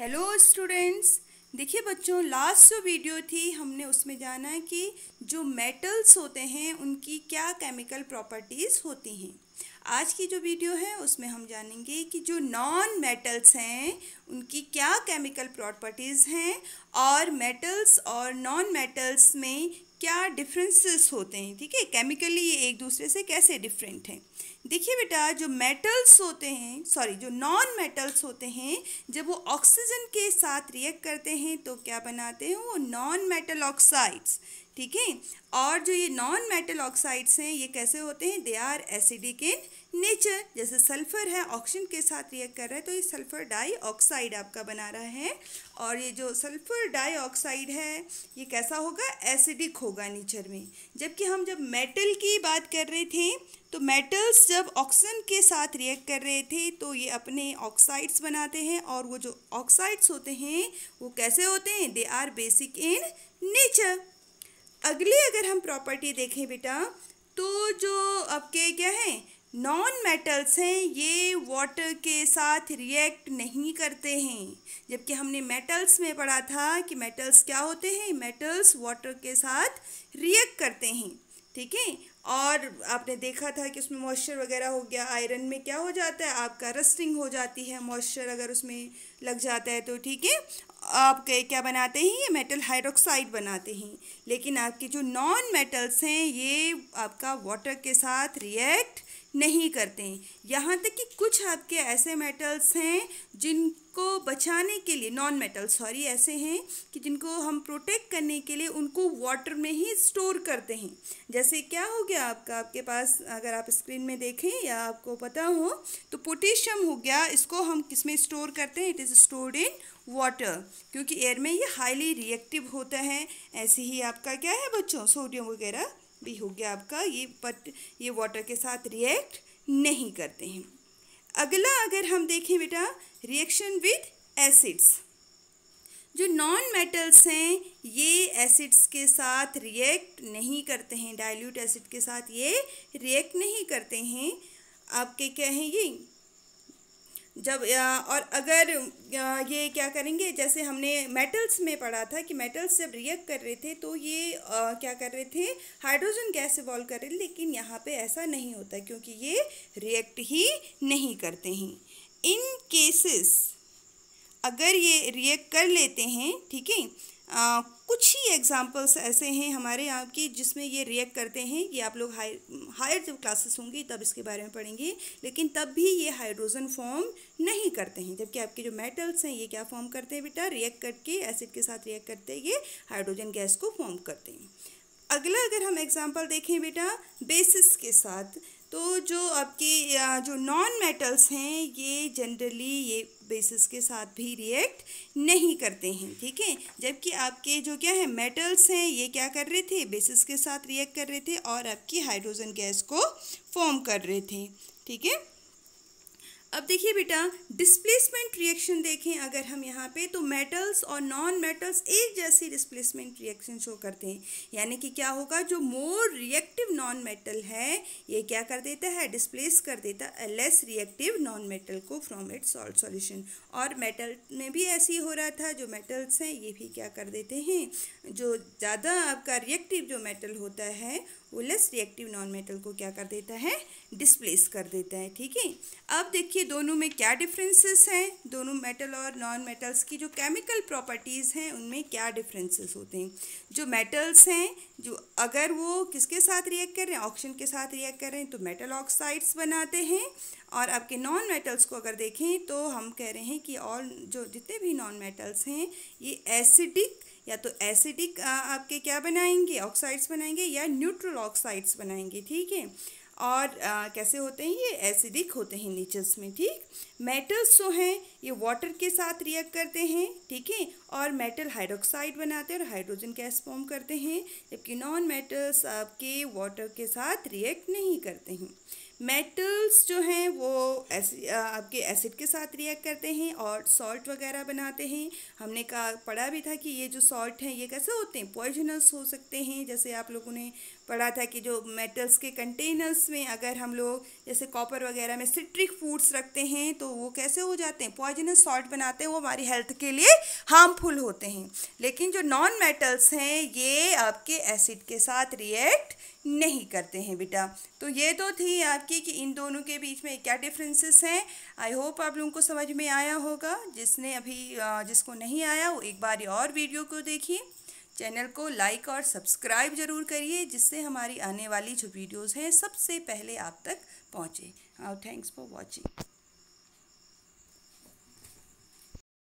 hello students देखिए बच्चों last जो वीडियो थी हमने उसमें जाना कि जो मेटल्स होते हैं उनकी क्या केमिकल प्रॉपर्टीज़ होती हैं आज की जो वीडियो है उसमें हम जानेंगे कि जो नॉन मेटल्स हैं उनकी क्या केमिकल प्रॉपर्टीज़ हैं और मेटल्स और नॉन मेटल्स में क्या डिफरेंसेस होते हैं ठीक है केमिकली ये एक दूसरे से कैसे डिफरेंट हैं देखिए बेटा जो मेटल्स होते हैं सॉरी जो नॉन मेटल्स होते हैं जब वो ऑक्सीजन के साथ रिएक्ट करते हैं तो क्या बनाते हैं वो नॉन मेटल ऑक्साइड्स ठीक है और जो ये नॉन मेटल ऑक्साइड्स हैं ये कैसे होते हैं they are acidic in nature जैसे सल्फर है ऑक्सीजन के साथ रिएक्ट कर रहा है तो ये सल्फर ऑक्साइड आपका बना रहा है और ये जो सल्फर ऑक्साइड है ये कैसा होगा एसिडिक होगा नेचर में जबकि हम जब मेटल की बात कर रहे थे तो मेटल्स जब ऑक्सीजन के साथ रिएक्ट कर रहे थे तो ये अपने ऑक्साइड्स बनाते हैं और वो जो ऑक्साइड्स होते हैं वो कैसे होते हैं they are basic in nature अगली अगर हम प्रॉपर्टी देखें बेटा तो जो आपके क्या है नॉन मेटल्स हैं ये वाटर के साथ रिएक्ट नहीं करते हैं जबकि हमने मेटल्स में पढ़ा था कि मेटल्स क्या होते हैं मेटल्स वाटर के साथ रिएक्ट करते हैं ठीक है और आपने देखा था कि उसमें मॉइस्चर वगैरह हो गया आयरन में क्या हो जाता है आपका रस्टिंग हो जाती है मॉइस्चर अगर उसमें लग जाता है तो ठीक है आप क्या बनाते हैं ये मेटल हाइड्रोक्साइड बनाते हैं लेकिन आपके जो नॉन मेटल्स हैं ये आपका वाटर के साथ रिएक्ट नहीं करते हैं यहाँ तक कि कुछ आपके ऐसे मेटल्स हैं जिनको बचाने के लिए नॉन मेटल सॉरी ऐसे हैं कि जिनको हम प्रोटेक्ट करने के लिए उनको वाटर में ही स्टोर करते हैं जैसे क्या हो गया आपका आपके पास अगर आप स्क्रीन में देखें या आपको पता हो तो पोटेशियम हो गया इसको हम किस में स्टोर करते हैं it is stored in water क्योंकि एयर में ये हाईली रिएक्टिव होता है ऐसे ही आपका क्या है बच्चों सोडियम वगैरह भी हो गया आपका ये पट ये वाटर के साथ रिएक्ट नहीं करते हैं अगला अगर हम देखें बेटा रिएक्शन विद एसिड्स जो नॉन मेटल्स हैं ये एसिड्स के साथ रिएक्ट नहीं करते हैं डाइल्यूट एसिड के साथ ये रिएक्ट नहीं करते हैं आपके क्या हैं ये जब और अगर ये क्या करेंगे जैसे हमने मेटल्स में पढ़ा था कि मेटल्स जब रिएक्ट कर रहे थे तो ये क्या कर रहे थे हाइड्रोजन गैस इवॉल्व कर रहे लेकिन यहाँ पे ऐसा नहीं होता क्योंकि ये रिएक्ट ही नहीं करते हैं इन केसेस अगर ये रिएक्ट कर लेते हैं ठीक है कुछ ही एग्जाम्पल्स ऐसे हैं हमारे यहाँ की जिसमें ये रिएक्ट करते हैं ये आप लोग हाई हायर जब क्लासेस होंगी तब इसके बारे में पढ़ेंगे लेकिन तब भी ये हाइड्रोजन फॉर्म नहीं करते हैं जबकि आपके जो मेटल्स हैं ये क्या फॉर्म करते हैं बेटा रिएक्ट करके एसिड के साथ रिएक्ट करते हैं ये हाइड्रोजन गैस को फॉर्म करते हैं अगला अगर हम एग्जाम्पल देखें बेटा बेसिस के साथ तो जो आपके जो नॉन मेटल्स हैं ये जनरली ये बेसिस के साथ भी रिएक्ट नहीं करते हैं ठीक है जबकि आपके जो क्या है मेटल्स हैं ये क्या कर रहे थे बेसिस के साथ रिएक्ट कर रहे थे और आपकी हाइड्रोजन गैस को फॉर्म कर रहे थे ठीक है अब देखिए बेटा डिस्प्लेसमेंट रिएक्शन देखें अगर हम यहाँ पे तो मेटल्स और नॉन मेटल्स एक जैसी डिस्प्लेसमेंट रिएक्शन शो करते हैं यानी कि क्या होगा जो मोर रिएक्टिव नॉन मेटल है ये क्या कर देता है डिस्प्लेस कर देता है लेस रिएक्टिव नॉन मेटल को फ्रॉम इट्स सॉल्ट सॉल्यूशन और मेटल में भी ऐसे ही हो रहा था जो मेटल्स हैं ये भी क्या कर देते हैं जो ज़्यादा आपका रिएक्टिव जो मेटल होता है वो लेस रिएक्टिव नॉन मेटल को क्या कर देता है डिस्प्लेस कर देता है ठीक है अब देखिए दोनों में क्या डिफरेंसेस हैं दोनों मेटल और नॉन मेटल्स की जो केमिकल प्रॉपर्टीज़ हैं उनमें क्या डिफरेंसेस होते हैं जो मेटल्स हैं जो अगर वो किसके साथ रिएक्ट कर रहे हैं ऑक्सीजन के साथ रिएक्ट कर रहे हैं तो मेटल ऑक्साइड्स बनाते हैं और आपके नॉन मेटल्स को अगर देखें तो हम कह रहे हैं कि और जो जितने भी नॉन मेटल्स हैं ये एसिडिक या तो एसिडिक आपके क्या बनाएंगे ऑक्साइड्स बनाएंगे या न्यूट्रल ऑक्साइड्स बनाएंगे ठीक है और आ, कैसे होते हैं ये एसिडिक होते हैं नेचर्स में ठीक मेटल्स जो हैं ये वाटर के साथ रिएक्ट करते हैं ठीक है और मेटल हाइड्रोक्साइड बनाते हैं और हाइड्रोजन गैस फॉर्म करते हैं जबकि नॉन मेटल्स आपके वाटर के साथ रिएक्ट नहीं करते हैं मेटल्स जो हैं वो एस, आपके एसिड के साथ रिएक्ट करते हैं और सॉल्ट वगैरह बनाते हैं हमने कहा पढ़ा भी था कि ये जो सॉल्ट हैं ये कैसे होते हैं पॉइजनस हो सकते हैं जैसे आप लोगों ने पढ़ा था कि जो मेटल्स के कंटेनर्स में अगर हम लोग जैसे कॉपर वगैरह में सिट्रिक फूड्स रखते हैं तो वो कैसे हो जाते हैं पॉइजनस सॉल्ट बनाते हैं वो हमारी हेल्थ के लिए हार्मफुल होते हैं लेकिन जो नॉन मेटल्स हैं ये आपके एसिड के साथ रिएक्ट नहीं करते हैं बेटा तो ये तो थी आपकी कि इन दोनों के बीच में क्या डिफरेंसेस हैं आई होप आप लोगों को समझ में आया होगा जिसने अभी जिसको नहीं आया वो एक बार और वीडियो को देखिए चैनल को लाइक और सब्सक्राइब जरूर करिए जिससे हमारी आने वाली जो वीडियोस हैं सबसे पहले आप तक पहुँचें और थैंक्स फॉर वॉचिंग